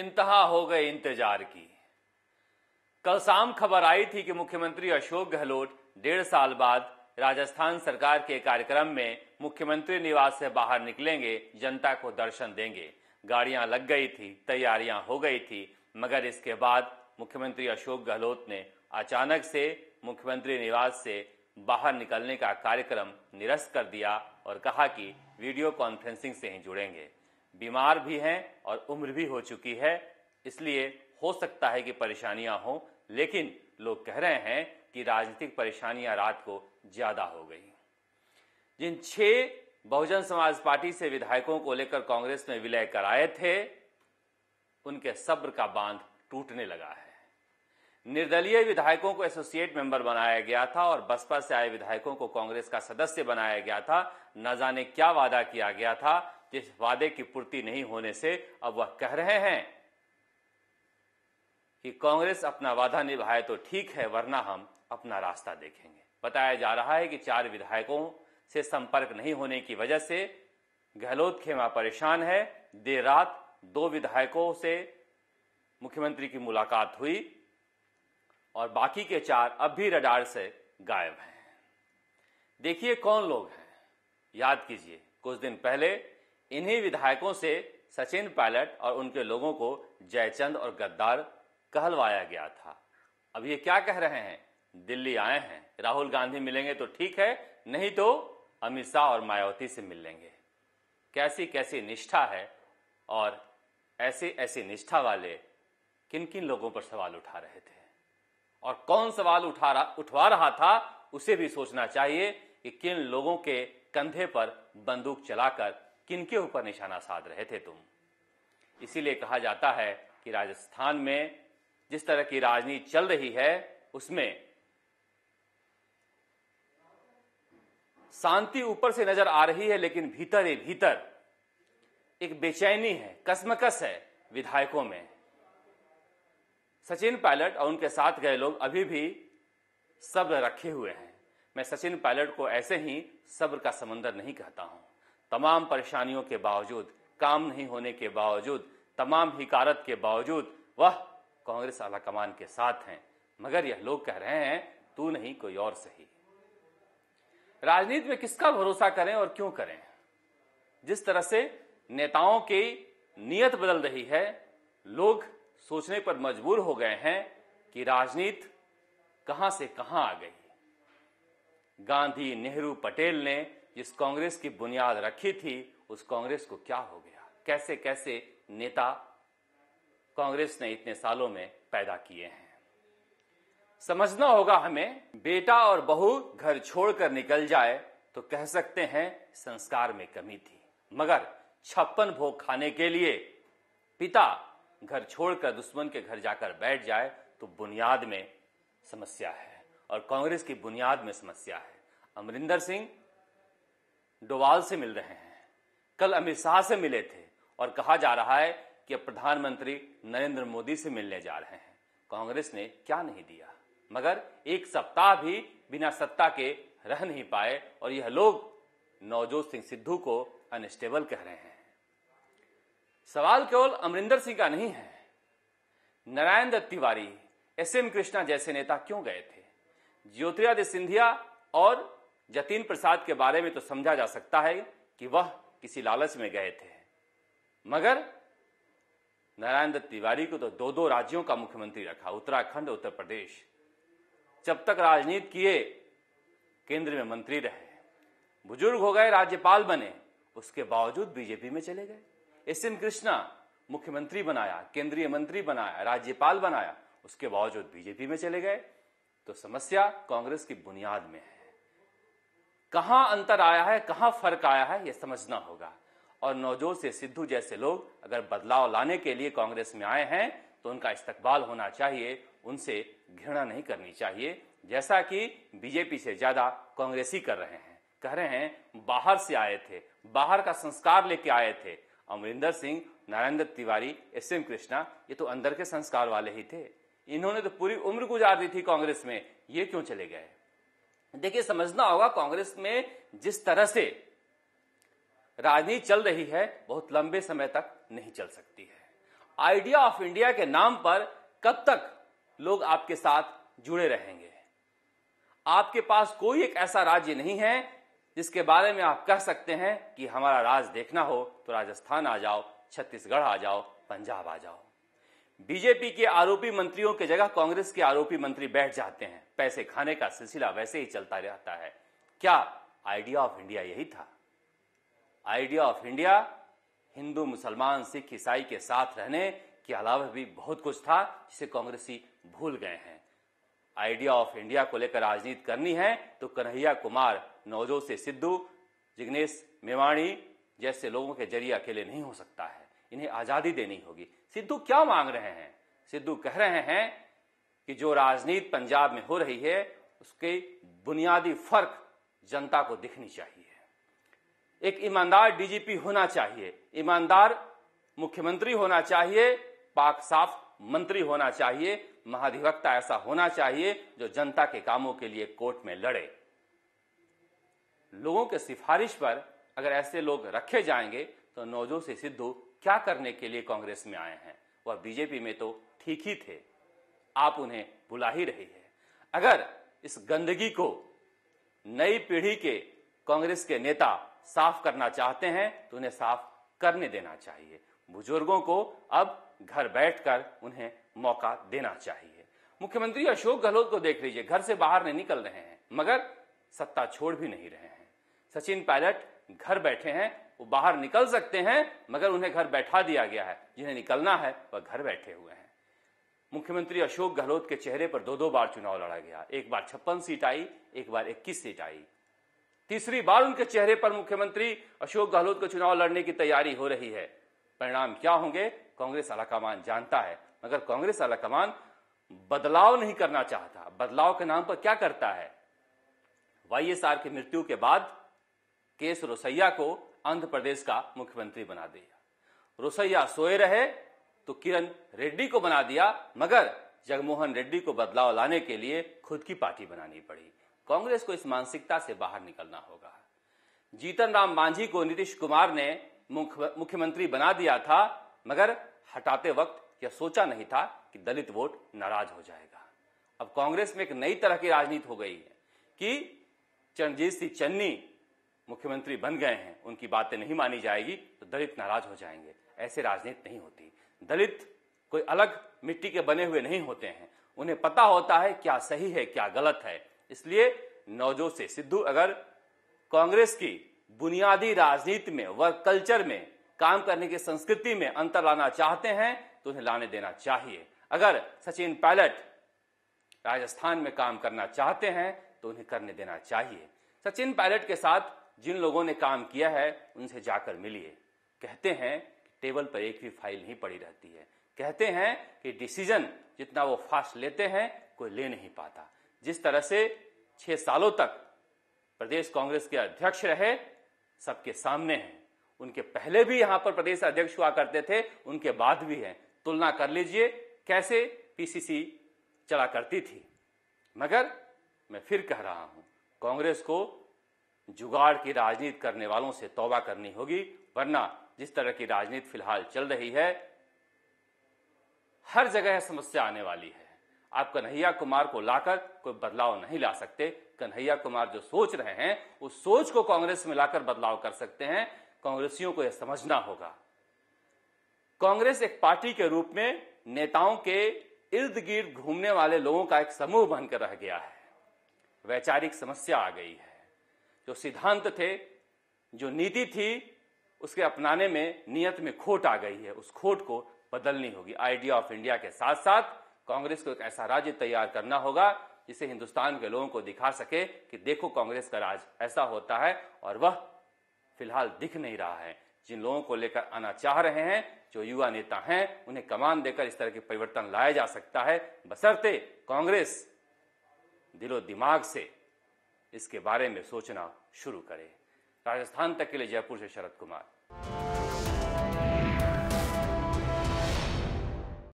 इंतहा हो गए इंतजार की कल शाम खबर आई थी कि मुख्यमंत्री अशोक गहलोत डेढ़ साल बाद राजस्थान सरकार के कार्यक्रम में मुख्यमंत्री निवास से बाहर निकलेंगे जनता को दर्शन देंगे गाड़ियां लग गई थी तैयारियां हो गई थी मगर इसके बाद मुख्यमंत्री अशोक गहलोत ने अचानक से मुख्यमंत्री निवास से बाहर निकलने का कार्यक्रम निरस्त कर दिया और कहा कि वीडियो कॉन्फ्रेंसिंग से ही जुड़ेंगे बीमार भी हैं और उम्र भी हो चुकी है इसलिए हो सकता है कि परेशानियां हों लेकिन लोग कह रहे हैं कि राजनीतिक परेशानियां रात को ज्यादा हो गई जिन छह बहुजन समाज पार्टी से विधायकों को लेकर कांग्रेस में विलय कराए थे उनके सब्र का बांध टूटने लगा है निर्दलीय विधायकों को एसोसिएट मेंबर बनाया गया था और बसपा से आए विधायकों को कांग्रेस का सदस्य बनाया गया था न जाने क्या वादा किया गया था जिस वादे की पूर्ति नहीं होने से अब वह कह रहे हैं कि कांग्रेस अपना वादा निभाए तो ठीक है वरना हम अपना रास्ता देखेंगे बताया जा रहा है कि चार विधायकों से संपर्क नहीं होने की वजह से गहलोत खेमा परेशान है देर रात दो विधायकों से मुख्यमंत्री की मुलाकात हुई और बाकी के चार अब भी रडार से गायब हैं देखिए कौन लोग हैं याद कीजिए कुछ दिन पहले इन्हीं विधायकों से सचिन पायलट और उनके लोगों को जयचंद और गद्दार कहलवाया गया था अब ये क्या कह रहे हैं दिल्ली आए हैं राहुल गांधी मिलेंगे तो ठीक है नहीं तो अमित शाह और मायावती से मिल लेंगे कैसी कैसी निष्ठा है और ऐसे ऐसे निष्ठा वाले किन किन लोगों पर सवाल उठा रहे थे और कौन सवाल उठा रहा उठवा रहा था उसे भी सोचना चाहिए कि किन लोगों के कंधे पर बंदूक चलाकर किनके ऊपर निशाना साध रहे थे तुम इसीलिए कहा जाता है कि राजस्थान में जिस तरह की राजनीति चल रही है उसमें शांति ऊपर से नजर आ रही है लेकिन भीतर ही भीतर एक बेचैनी है कसमकस है विधायकों में सचिन पायलट और उनके साथ गए लोग अभी भी सब्र रखे हुए हैं मैं सचिन पायलट को ऐसे ही सब्र का समंदर नहीं कहता हूं तमाम परेशानियों के बावजूद काम नहीं होने के बावजूद तमाम हिकारत के बावजूद वह कांग्रेस आला कमान के साथ हैं मगर यह लोग कह रहे हैं तू नहीं कोई और सही राजनीति में किसका भरोसा करें और क्यों करें जिस तरह से नेताओं की नीयत बदल रही है लोग सोचने पर मजबूर हो गए हैं कि राजनीति कहां से कहां आ गई गांधी नेहरू पटेल ने जिस कांग्रेस की बुनियाद रखी थी उस कांग्रेस को क्या हो गया कैसे कैसे नेता कांग्रेस ने इतने सालों में पैदा किए हैं समझना होगा हमें बेटा और बहू घर छोड़कर निकल जाए तो कह सकते हैं संस्कार में कमी थी मगर छप्पन भोग खाने के लिए पिता घर छोड़कर दुश्मन के घर जाकर बैठ जाए तो बुनियाद में समस्या है और कांग्रेस की बुनियाद में समस्या है अमरिंदर सिंह डोवाल से मिल रहे हैं कल अमित शाह से मिले थे और कहा जा रहा है कि अब प्रधानमंत्री नरेंद्र मोदी से मिलने जा रहे हैं कांग्रेस ने क्या नहीं दिया मगर एक सप्ताह भी बिना सत्ता के रह नहीं पाए और यह लोग नवजोत सिंह सिद्धू को अनस्टेबल कह रहे हैं सवाल केवल अमरिंदर सिंह का नहीं है नारायण दत्त तिवारी एस एम कृष्णा जैसे नेता क्यों गए थे ज्योतिरादित्य सिंधिया और जतिन प्रसाद के बारे में तो समझा जा सकता है कि वह किसी लालच में गए थे मगर नारायण दत्त तिवारी को तो दो दो राज्यों का मुख्यमंत्री रखा उत्तराखंड उत्तर प्रदेश जब तक राजनीति किए केंद्र में मंत्री रहे बुजुर्ग हो गए राज्यपाल बने उसके बावजूद बीजेपी में चले गए एस एन कृष्णा मुख्यमंत्री बनाया केंद्रीय मंत्री बनाया राज्यपाल बनाया उसके बावजूद बीजेपी में चले गए तो समस्या कांग्रेस की बुनियाद में है कहां अंतर आया है कहाँ फर्क आया है यह समझना होगा और नवजोत से सिद्धू जैसे लोग अगर बदलाव लाने के लिए कांग्रेस में आए हैं तो उनका इस्तकबाल होना चाहिए उनसे घृणा नहीं करनी चाहिए जैसा कि बीजेपी से ज्यादा कांग्रेस ही कर रहे हैं कह रहे हैं बाहर से आए थे बाहर का संस्कार लेके आए थे अमरिंदर सिंह नरेंद्र तिवारी एस एम कृष्णा ये तो अंदर के संस्कार वाले ही थे इन्होंने तो पूरी उम्र गुजार दी थी कांग्रेस में ये क्यों चले गए देखिए समझना होगा कांग्रेस में जिस तरह से राजनीति चल रही है बहुत लंबे समय तक नहीं चल सकती है आइडिया ऑफ इंडिया के नाम पर कब तक लोग आपके साथ जुड़े रहेंगे आपके पास कोई एक ऐसा राज्य नहीं है जिसके बारे में आप कह सकते हैं कि हमारा राज देखना हो तो राजस्थान आ जाओ छत्तीसगढ़ आ जाओ पंजाब आ जाओ बीजेपी के आरोपी मंत्रियों के जगह कांग्रेस के आरोपी मंत्री बैठ जाते हैं पैसे खाने का सिलसिला वैसे ही चलता रहता है क्या आइडिया ऑफ इंडिया यही था आइडिया ऑफ इंडिया हिंदू मुसलमान सिख ईसाई के साथ रहने के अलावा भी बहुत कुछ था जिसे कांग्रेसी भूल गए हैं आइडिया ऑफ इंडिया को लेकर राजनीति करनी है तो कन्हैया कुमार नवजोत से सिद्धू जिग्नेश मेवाणी जैसे लोगों के जरिए अकेले नहीं हो सकता है इन्हें आजादी देनी होगी सिद्धू क्या मांग रहे हैं सिद्धू कह रहे हैं कि जो राजनीति पंजाब में हो रही है उसके बुनियादी फर्क जनता को दिखनी चाहिए एक ईमानदार डीजीपी होना चाहिए ईमानदार मुख्यमंत्री होना चाहिए पाक साफ मंत्री होना चाहिए महाधिवक्ता ऐसा होना चाहिए जो जनता के कामों के लिए कोर्ट में लड़े लोगों के सिफारिश पर अगर ऐसे लोग रखे जाएंगे तो नौजो से सिद्धू क्या करने के लिए कांग्रेस में आए हैं वह बीजेपी में तो ठीक ही थे आप उन्हें बुला ही रही है अगर इस गंदगी को नई पीढ़ी के कांग्रेस के नेता साफ करना चाहते हैं तो उन्हें साफ करने देना चाहिए बुजुर्गों को अब घर बैठकर उन्हें मौका देना चाहिए मुख्यमंत्री अशोक गहलोत को देख लीजिए घर से बाहर नहीं निकल रहे हैं मगर सत्ता छोड़ भी नहीं रहे हैं सचिन पायलट घर बैठे हैं वो बाहर निकल सकते हैं मगर उन्हें घर बैठा दिया गया है जिन्हें निकलना है वह घर बैठे हुए हैं मुख्यमंत्री अशोक गहलोत के चेहरे पर दो दो बार चुनाव लड़ा गया एक बार छप्पन सीट आई एक बार इक्कीस सीट आई तीसरी बार उनके चेहरे पर मुख्यमंत्री अशोक गहलोत को चुनाव लड़ने की तैयारी हो रही है परिणाम क्या होंगे कांग्रेस आलाकमान जानता है मगर कांग्रेस आलाकमान बदलाव नहीं करना चाहता बदलाव के नाम पर क्या करता है वाईएसआर की मृत्यु के बाद केस रोसैया को आंध्र प्रदेश का मुख्यमंत्री बना दिया रोसैया सोए रहे तो किरण रेड्डी को बना दिया मगर जगमोहन रेड्डी को बदलाव लाने के लिए खुद की पार्टी बनानी पड़ी कांग्रेस को इस मानसिकता से बाहर निकलना होगा जीतन राम मांझी को नीतीश कुमार ने मुख्यमंत्री बना दिया था मगर हटाते वक्त यह सोचा नहीं था कि दलित वोट नाराज हो जाएगा अब कांग्रेस में एक नई तरह की राजनीति हो गई है कि चरणजीत सिंह चन्नी मुख्यमंत्री बन गए हैं उनकी बातें नहीं मानी जाएगी तो दलित नाराज हो जाएंगे ऐसे राजनीति नहीं होती दलित कोई अलग मिट्टी के बने हुए नहीं होते हैं उन्हें पता होता है क्या सही है क्या गलत है इसलिए नवजोत से सिद्धू अगर कांग्रेस की बुनियादी राजनीति में वर्क कल्चर में काम करने की संस्कृति में अंतर लाना चाहते हैं तो उन्हें लाने देना चाहिए अगर सचिन पायलट राजस्थान में काम करना चाहते हैं तो उन्हें करने देना चाहिए सचिन पायलट के साथ जिन लोगों ने काम किया है उनसे जाकर मिलिए कहते हैं कि टेबल पर एक भी फाइल नहीं पड़ी रहती है कहते हैं कि डिसीजन जितना वो फास्ट लेते हैं कोई ले नहीं पाता जिस तरह से छह सालों तक प्रदेश कांग्रेस के अध्यक्ष रहे सबके सामने हैं उनके पहले भी यहां पर प्रदेश अध्यक्ष हुआ करते थे उनके बाद भी हैं तुलना कर लीजिए कैसे पीसीसी चला करती थी मगर मैं फिर कह रहा हूं कांग्रेस को जुगाड़ की राजनीति करने वालों से तौबा करनी होगी वरना जिस तरह की राजनीति फिलहाल चल रही है हर जगह समस्या आने वाली है आप कन्हैया कुमार को लाकर कोई बदलाव नहीं ला सकते कन्हैया कुमार जो सोच रहे हैं उस सोच को कांग्रेस में लाकर बदलाव कर सकते हैं कांग्रेसियों को यह समझना होगा कांग्रेस एक पार्टी के रूप में नेताओं के इर्द गिर्द घूमने वाले लोगों का एक समूह बनकर रह गया है वैचारिक समस्या आ गई है जो सिद्धांत थे जो नीति थी उसके अपनाने में नियत में खोट आ गई है उस खोट को बदलनी होगी आइडिया ऑफ इंडिया के साथ साथ कांग्रेस को एक ऐसा राज्य तैयार करना होगा जिसे हिंदुस्तान के लोगों को दिखा सके कि देखो कांग्रेस का राज ऐसा होता है और वह फिलहाल दिख नहीं रहा है जिन लोगों को लेकर आना चाह रहे हैं जो युवा नेता हैं उन्हें कमान देकर इस तरह के परिवर्तन लाया जा सकता है बसरते कांग्रेस दिलो दिमाग से इसके बारे में सोचना शुरू करें राजस्थान तक के लिए जयपुर से शरद कुमार